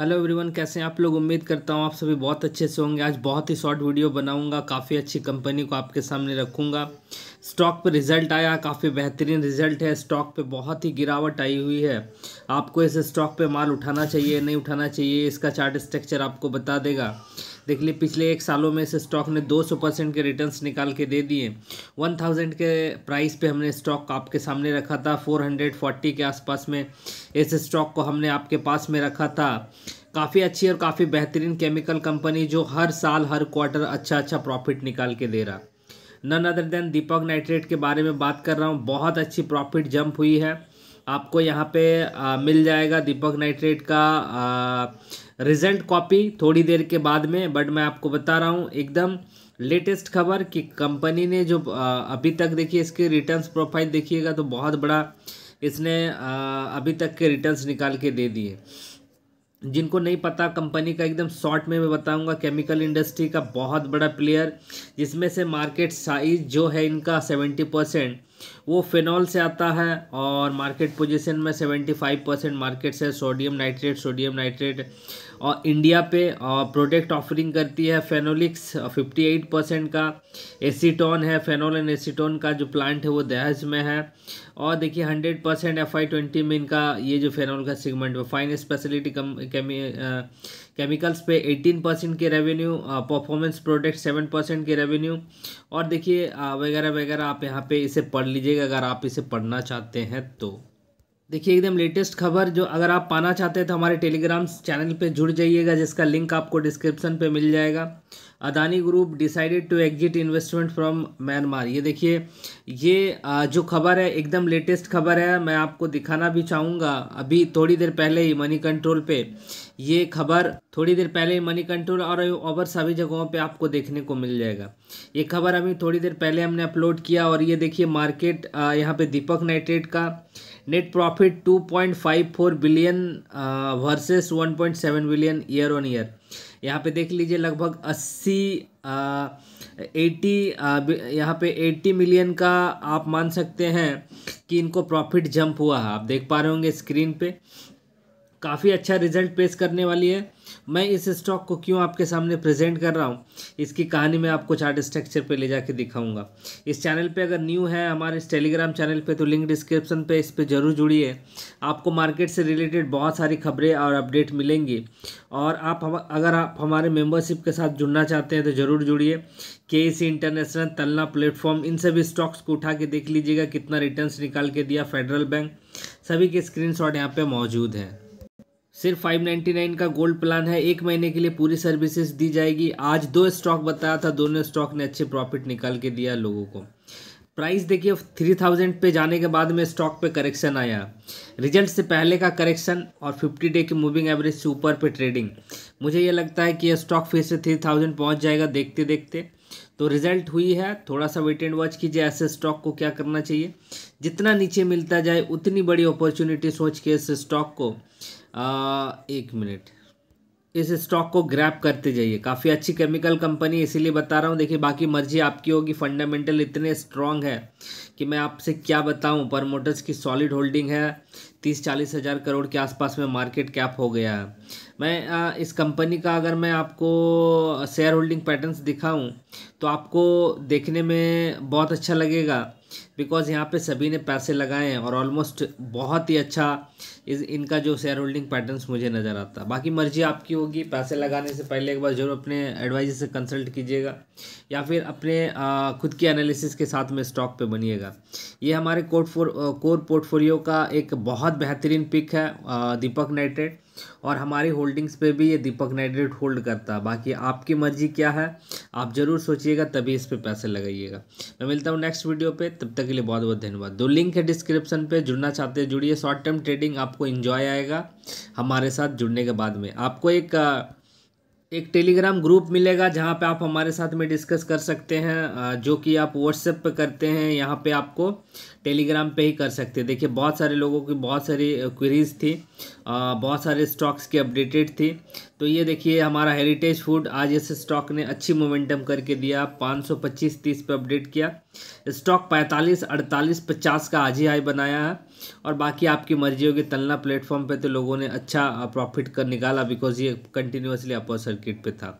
hello everyone कैसे हैं आप लोग उम्मीद करता हूँ आप सभी बहुत अच्छे से होंगे आज बहुत ही शॉर्ट वीडियो बनाऊंगा काफ़ी अच्छी कंपनी को आपके सामने रखूंगा स्टॉक पे रिजल्ट आया काफ़ी बेहतरीन रिजल्ट है स्टॉक पे बहुत ही गिरावट आई हुई है आपको इस स्टॉक पे माल उठाना चाहिए नहीं उठाना चाहिए इसका चार्ट स्ट्रक्चर आपको बता देगा देख लीजिए पिछले एक सालों में इस स्टॉक ने 200 परसेंट के रिटर्न्स निकाल के दे दिए 1000 के प्राइस पे हमने स्टॉक आपके सामने रखा था 440 के आसपास में इस स्टॉक को हमने आपके पास में रखा था काफ़ी अच्छी और काफ़ी बेहतरीन केमिकल कंपनी जो हर साल हर क्वार्टर अच्छा अच्छा प्रॉफिट निकाल के दे रहा none other than Deepak nitrate के बारे में बात कर रहा हूँ बहुत अच्छी प्रॉफिट जंप हुई है आपको यहाँ पे आ, मिल जाएगा दीपक नाइट्रेट का रिजेंट कॉपी थोड़ी देर के बाद में बट मैं आपको बता रहा हूँ एकदम लेटेस्ट खबर कि कंपनी ने जो अभी तक देखिए इसके रिटर्न्स प्रोफाइल देखिएगा तो बहुत बड़ा इसने अभी तक के रिटर्न्स निकाल के दे दिए जिनको नहीं पता कंपनी का एकदम शॉर्ट में मैं बताऊंगा केमिकल इंडस्ट्री का बहुत बड़ा प्लेयर जिसमें से मार्केट साइज जो है इनका सेवेंटी परसेंट वो फिनॉल से आता है और मार्केट पोजीशन में सेवेंटी फाइव परसेंट मार्केट से सोडियम नाइट्रेट सोडियम नाइट्रेट और इंडिया पे और प्रोडक्ट ऑफरिंग करती है फेनोलिक्स फिफ्टी एट परसेंट का एसीटोन है फेनोल एंड एसीटोन का जो प्लांट है वो दहेज में है और देखिए हंड्रेड परसेंट एफ में इनका ये जो फेनोल का सेगमेंट है फाइन स्पेशलिटी कम केमिकल्स पे 18 परसेंट के रेवेन्यू परफॉर्मेंस प्रोडक्ट 7 परसेंट के रेवेन्यू और देखिए uh, वगैरह वगैरह आप यहाँ पे इसे पढ़ लीजिएगा अगर आप इसे पढ़ना चाहते हैं तो देखिए एकदम लेटेस्ट खबर जो अगर आप पाना चाहते हैं तो हमारे टेलीग्राम चैनल पे जुड़ जाइएगा जिसका लिंक आपको डिस्क्रिप्शन पे मिल जाएगा Adani group decided to exit investment from Myanmar ये देखिए ये uh, जो खबर है एकदम लेटेस्ट खबर है मैं आपको दिखाना भी चाहूँगा अभी थोड़ी देर पहले ही मनी कंट्रोल पे ये खबर थोड़ी देर पहले मनी कंट्रोल और ओवर सभी जगहों पे आपको देखने को मिल जाएगा ये खबर अभी थोड़ी देर पहले हमने अपलोड किया और ये देखिए मार्केट यहाँ पे दीपक नाइट्रेट का net profit 2.54 billion versus 1.7 billion year on year यहाँ पे देख लीजिए लगभग 80 एटी यहाँ पे 80 मिलियन का आप मान सकते हैं कि इनको प्रॉफिट जंप हुआ है आप देख पा रहे होंगे स्क्रीन पे काफ़ी अच्छा रिजल्ट पेश करने वाली है मैं इस स्टॉक को क्यों आपके सामने प्रेजेंट कर रहा हूँ इसकी कहानी मैं आपको चार्ट स्ट्रक्चर पे ले जाके दिखाऊंगा इस चैनल पे अगर न्यू है हमारे इस टेलीग्राम चैनल पे तो लिंक डिस्क्रिप्शन पे इस पर जरूर जुड़िए आपको मार्केट से रिलेटेड बहुत सारी खबरें और अपडेट मिलेंगी और आप हम अगर आप हमारे मेम्बरशिप के साथ जुड़ना चाहते हैं तो ज़रूर जुड़िए के सी इंटरनेशनल तलना प्लेटफॉर्म इन सभी स्टॉक्स को उठा के देख लीजिएगा कितना रिटर्न निकाल के दिया फेडरल बैंक सभी के स्क्रीन यहाँ पे मौजूद हैं सिर्फ 599 का गोल्ड प्लान है एक महीने के लिए पूरी सर्विसेज दी जाएगी आज दो स्टॉक बताया था दोनों स्टॉक ने अच्छे प्रॉफिट निकाल के दिया लोगों को प्राइस देखिए थ्री थाउजेंड पे जाने के बाद में स्टॉक पे करेक्शन आया रिजल्ट से पहले का करेक्शन और फिफ्टी डे के मूविंग एवरेज से ऊपर पे ट्रेडिंग मुझे ये लगता है कि यह स्टॉक फिर से थ्री थाउजेंड पहुँच जाएगा देखते देखते तो रिजल्ट हुई है थोड़ा सा वेट एंड वॉच कीजिए ऐसे स्टॉक को क्या करना चाहिए जितना नीचे मिलता जाए उतनी बड़ी अपॉर्चुनिटी सोच के इस स्टॉक को एक मिनट इस स्टॉक को ग्रैप करते जाइए काफ़ी अच्छी केमिकल कंपनी इसीलिए बता रहा हूँ देखिए बाकी मर्जी आपकी होगी फंडामेंटल इतने स्ट्रांग है कि मैं आपसे क्या बताऊँ प्रमोटर्स की सॉलिड होल्डिंग है तीस चालीस हज़ार करोड़ के आसपास में मार्केट कैप हो गया है मैं आ, इस कंपनी का अगर मैं आपको शेयर होल्डिंग पैटर्न्स दिखाऊँ तो आपको देखने में बहुत अच्छा लगेगा बिकॉज़ यहाँ पे सभी ने पैसे लगाए हैं और ऑलमोस्ट बहुत ही अच्छा इस इनका जो शेयर होल्डिंग पैटर्न्स मुझे नज़र आता है बाकी मर्जी आपकी होगी पैसे लगाने से पहले एक बार जरूर अपने एडवाइजर से कंसल्ट कीजिएगा या फिर अपने आ, खुद की एनालिसिस के साथ में स्टॉक पे बनिएगा ये हमारे कोर पोर्टफोलियो का एक बहुत बेहतरीन पिक है आ, दीपक नाइट्रेट और हमारी होल्डिंग्स पे भी ये दीपक नाइट्रेट होल्ड करता है बाकी आपकी मर्जी क्या है आप ज़रूर सोचिएगा तभी इस पर पैसे लगाइएगा मैं मिलता हूँ नेक्स्ट वीडियो पे तब तक के लिए बहुत बहुत धन्यवाद दो लिंक है डिस्क्रिप्शन पे जुड़ना चाहते हैं जुड़िए शॉर्ट टर्म ट्रेडिंग आपको इन्जॉय आएगा हमारे साथ जुड़ने के बाद में आपको एक एक टेलीग्राम ग्रुप मिलेगा जहाँ पे आप हमारे साथ में डिस्कस कर सकते हैं जो कि आप व्हाट्सएप पे करते हैं यहाँ पे आपको टेलीग्राम पे ही कर सकते हैं देखिए बहुत सारे लोगों की बहुत सारी क्वेरीज थी बहुत सारे स्टॉक्स की अपडेटेड थी तो ये देखिए हमारा हेरिटेज फूड आज इस स्टॉक ने अच्छी मोमेंटम करके दिया 525 30 पे अपडेट किया स्टॉक 45 48 50 का आज ही हाई बनाया है और बाकी आपकी मर्जी होगी तलना प्लेटफॉर्म पे तो लोगों ने अच्छा प्रॉफिट कर निकाला बिकॉज ये कंटिन्यूसली अपर सर्किट पे था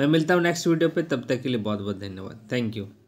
मैं मिलता हूँ नेक्स्ट वीडियो पे तब तक के लिए बहुत बहुत धन्यवाद थैंक यू